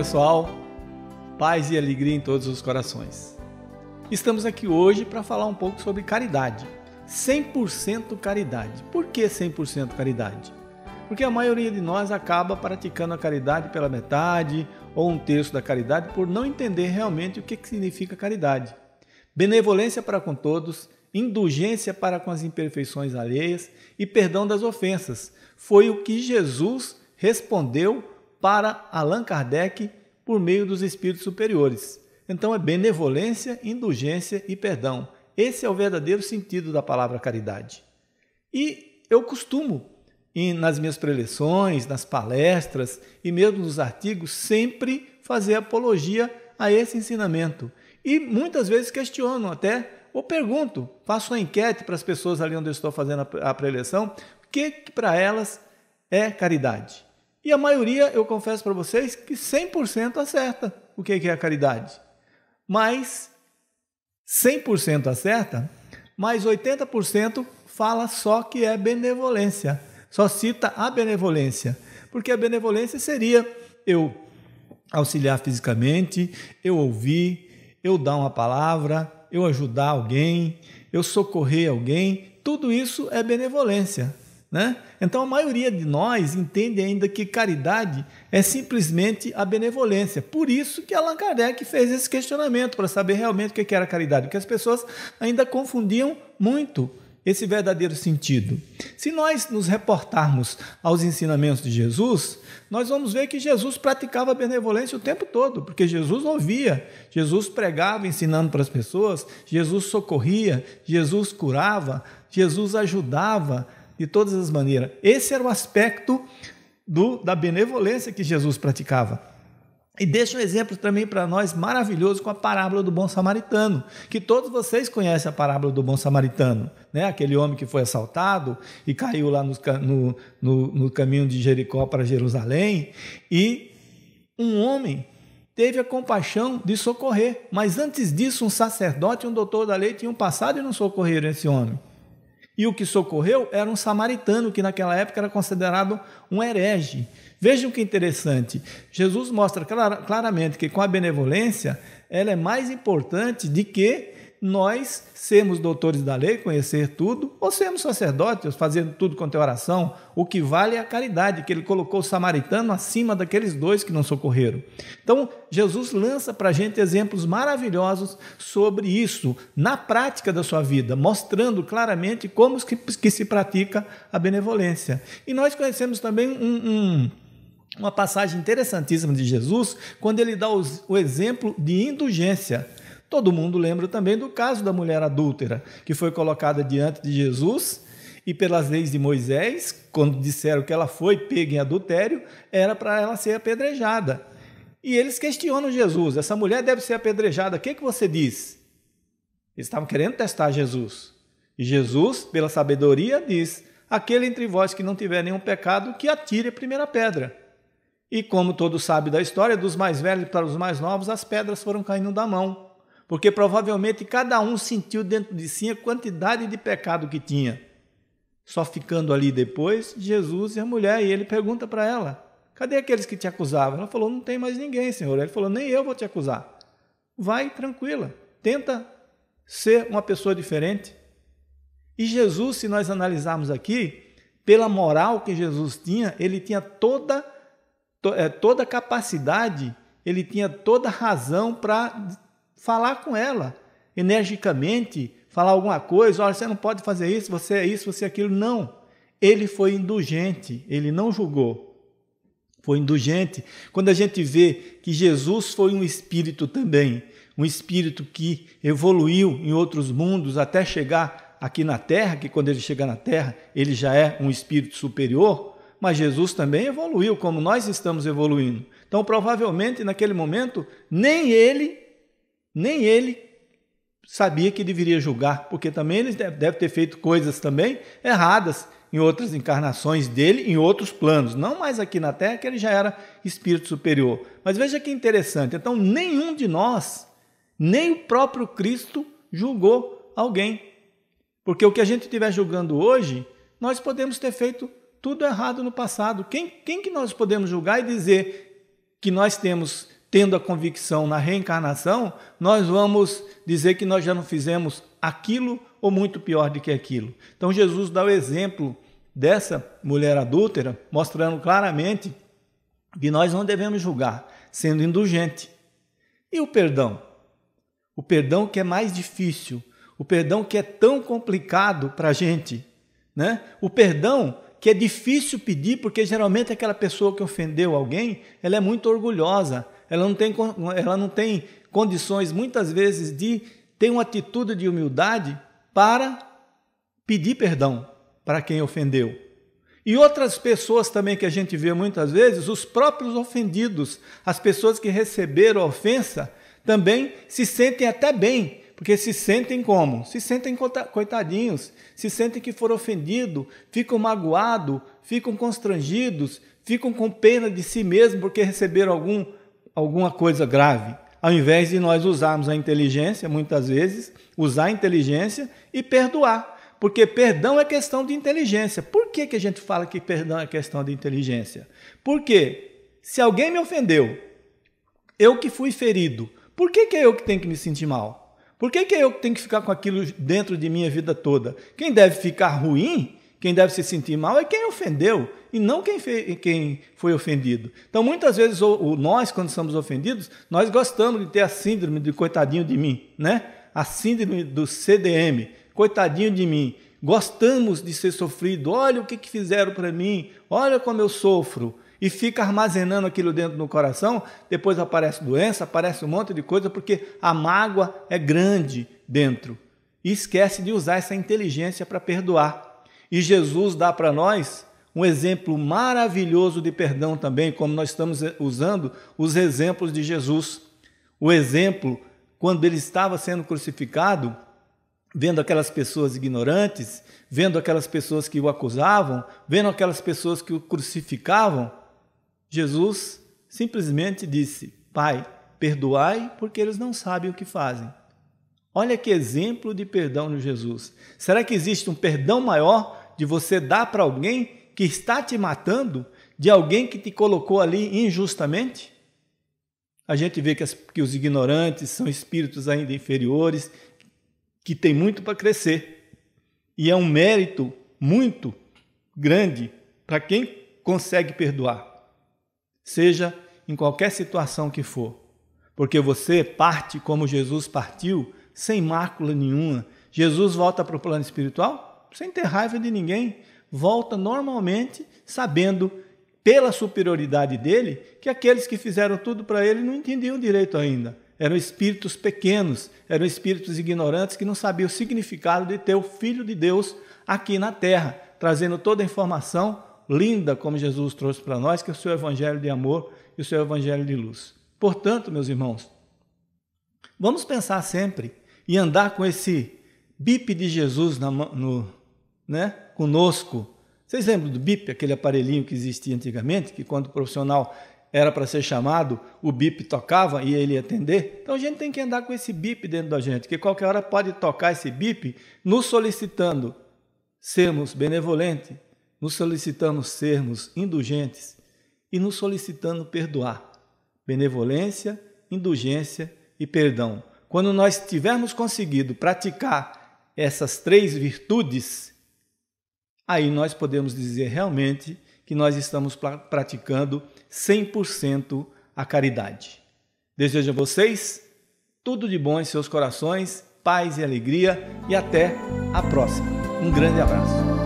pessoal. Paz e alegria em todos os corações. Estamos aqui hoje para falar um pouco sobre caridade. 100% caridade. Por que 100% caridade? Porque a maioria de nós acaba praticando a caridade pela metade ou um terço da caridade por não entender realmente o que significa caridade. Benevolência para com todos, indulgência para com as imperfeições alheias e perdão das ofensas. Foi o que Jesus respondeu para Allan Kardec por meio dos espíritos superiores. Então é benevolência, indulgência e perdão. Esse é o verdadeiro sentido da palavra caridade. E eu costumo, nas minhas preleções, nas palestras e mesmo nos artigos, sempre fazer apologia a esse ensinamento. E muitas vezes questiono até, ou pergunto, faço uma enquete para as pessoas ali onde eu estou fazendo a preleção, o que, que para elas é caridade. E a maioria, eu confesso para vocês, que 100% acerta o é que é a caridade. Mas 100% acerta, mas 80% fala só que é benevolência. Só cita a benevolência. Porque a benevolência seria eu auxiliar fisicamente, eu ouvir, eu dar uma palavra, eu ajudar alguém, eu socorrer alguém. Tudo isso é benevolência. Né? Então, a maioria de nós entende ainda que caridade é simplesmente a benevolência. Por isso que Allan Kardec fez esse questionamento, para saber realmente o que era caridade, porque as pessoas ainda confundiam muito esse verdadeiro sentido. Se nós nos reportarmos aos ensinamentos de Jesus, nós vamos ver que Jesus praticava benevolência o tempo todo, porque Jesus ouvia, Jesus pregava ensinando para as pessoas, Jesus socorria, Jesus curava, Jesus ajudava, de todas as maneiras. Esse era o aspecto do, da benevolência que Jesus praticava. E deixa um exemplo também para nós maravilhoso com a parábola do bom samaritano, que todos vocês conhecem a parábola do bom samaritano, né? aquele homem que foi assaltado e caiu lá no, no, no, no caminho de Jericó para Jerusalém, e um homem teve a compaixão de socorrer, mas antes disso, um sacerdote e um doutor da lei tinham passado e não socorreram esse homem. E o que socorreu era um samaritano, que naquela época era considerado um herege. Vejam que é interessante. Jesus mostra claramente que com a benevolência ela é mais importante de que nós sermos doutores da lei, conhecer tudo, ou sermos sacerdotes, fazendo tudo quanto é oração, o que vale é a caridade, que ele colocou o samaritano acima daqueles dois que não socorreram. Então, Jesus lança para a gente exemplos maravilhosos sobre isso, na prática da sua vida, mostrando claramente como que, que se pratica a benevolência. E nós conhecemos também um, um uma passagem interessantíssima de Jesus, quando ele dá o, o exemplo de indulgência. Todo mundo lembra também do caso da mulher adúltera, que foi colocada diante de Jesus e pelas leis de Moisés, quando disseram que ela foi pega em adultério, era para ela ser apedrejada. E eles questionam Jesus: essa mulher deve ser apedrejada, o que, que você diz? Eles estavam querendo testar Jesus. E Jesus, pela sabedoria, diz: aquele entre vós que não tiver nenhum pecado, que atire a primeira pedra. E como todo sabe da história, dos mais velhos para os mais novos, as pedras foram caindo da mão porque provavelmente cada um sentiu dentro de si a quantidade de pecado que tinha. Só ficando ali depois, Jesus e a mulher, e ele pergunta para ela: Cadê aqueles que te acusavam? Ela falou: Não tem mais ninguém, Senhor. Ele falou: Nem eu vou te acusar. Vai tranquila, tenta ser uma pessoa diferente. E Jesus, se nós analisarmos aqui, pela moral que Jesus tinha, ele tinha toda, eh, toda capacidade, ele tinha toda razão para falar com ela energicamente, falar alguma coisa, olha, você não pode fazer isso, você é isso, você é aquilo. Não. Ele foi indulgente, ele não julgou. Foi indulgente. Quando a gente vê que Jesus foi um espírito também, um espírito que evoluiu em outros mundos até chegar aqui na terra, que quando ele chega na terra, ele já é um espírito superior, mas Jesus também evoluiu como nós estamos evoluindo. Então, provavelmente naquele momento, nem ele nem ele sabia que deveria julgar, porque também ele deve ter feito coisas também erradas em outras encarnações dele, em outros planos, não mais aqui na Terra, que ele já era espírito superior. Mas veja que interessante, então nenhum de nós, nem o próprio Cristo julgou alguém. Porque o que a gente estiver julgando hoje, nós podemos ter feito tudo errado no passado. Quem, quem que nós podemos julgar e dizer que nós temos tendo a convicção na reencarnação, nós vamos dizer que nós já não fizemos aquilo ou muito pior do que aquilo. Então Jesus dá o exemplo dessa mulher adúltera, mostrando claramente que nós não devemos julgar, sendo indulgente. E o perdão? O perdão que é mais difícil, o perdão que é tão complicado para a gente, né? O perdão que é difícil pedir, porque geralmente aquela pessoa que ofendeu alguém, ela é muito orgulhosa, ela não tem, ela não tem condições, muitas vezes, de ter uma atitude de humildade para pedir perdão para quem ofendeu. E outras pessoas também que a gente vê muitas vezes, os próprios ofendidos, as pessoas que receberam a ofensa, também se sentem até bem, porque se sentem como? Se sentem coitadinhos, se sentem que foram ofendidos, ficam magoados, ficam constrangidos, ficam com pena de si mesmo porque receberam algum alguma coisa grave, ao invés de nós usarmos a inteligência, muitas vezes, usar a inteligência e perdoar. Porque perdão é questão de inteligência. Por que, que a gente fala que perdão é questão de inteligência? Porque se alguém me ofendeu, eu que fui ferido, por que, que é eu que tenho que me sentir mal? Por que, que é eu que tenho que ficar com aquilo dentro de minha vida toda? Quem deve ficar ruim quem deve se sentir mal é quem ofendeu e não quem, quem foi ofendido. Então, muitas vezes, o, o, nós, quando somos ofendidos, nós gostamos de ter a síndrome do coitadinho de mim, né? A síndrome do CDM, coitadinho de mim. Gostamos de ser sofrido. Olha o que, que fizeram para mim. Olha como eu sofro e fica armazenando aquilo dentro do coração, depois aparece doença, aparece um monte de coisa, porque a mágoa é grande dentro. E esquece de usar essa inteligência para perdoar. E Jesus dá para nós um exemplo maravilhoso de perdão também, como nós estamos usando os exemplos de Jesus. O exemplo, quando ele estava sendo crucificado, vendo aquelas pessoas ignorantes, vendo aquelas pessoas que o acusavam, vendo aquelas pessoas que o crucificavam, Jesus simplesmente disse: Pai, perdoai, porque eles não sabem o que fazem. Olha que exemplo de perdão no Jesus. Será que existe um perdão maior de você dar para alguém que está te matando, de alguém que te colocou ali injustamente? A gente vê que, as, que os ignorantes são espíritos ainda inferiores, que têm muito para crescer. E é um mérito muito grande para quem consegue perdoar, seja em qualquer situação que for. Porque você parte como Jesus partiu, sem mácula nenhuma. Jesus volta para o plano espiritual? sem ter raiva de ninguém, volta normalmente sabendo pela superioridade dele que aqueles que fizeram tudo para ele não entendiam direito ainda. Eram espíritos pequenos, eram espíritos ignorantes que não sabiam o significado de ter o Filho de Deus aqui na terra, trazendo toda a informação linda como Jesus trouxe para nós, que é o seu evangelho de amor e o seu evangelho de luz. Portanto, meus irmãos, vamos pensar sempre e andar com esse bip de Jesus na, no, né, conosco. Vocês lembram do BIP, aquele aparelhinho que existia antigamente, que quando o profissional era para ser chamado, o BIP tocava e ele ia atender? Então a gente tem que andar com esse BIP dentro da gente, que qualquer hora pode tocar esse BIP nos solicitando sermos benevolentes, nos solicitando sermos indulgentes e nos solicitando perdoar. Benevolência, indulgência e perdão. Quando nós tivermos conseguido praticar essas três virtudes, aí nós podemos dizer realmente que nós estamos praticando 100% a caridade. Desejo a vocês tudo de bom em seus corações, paz e alegria e até a próxima. Um grande abraço.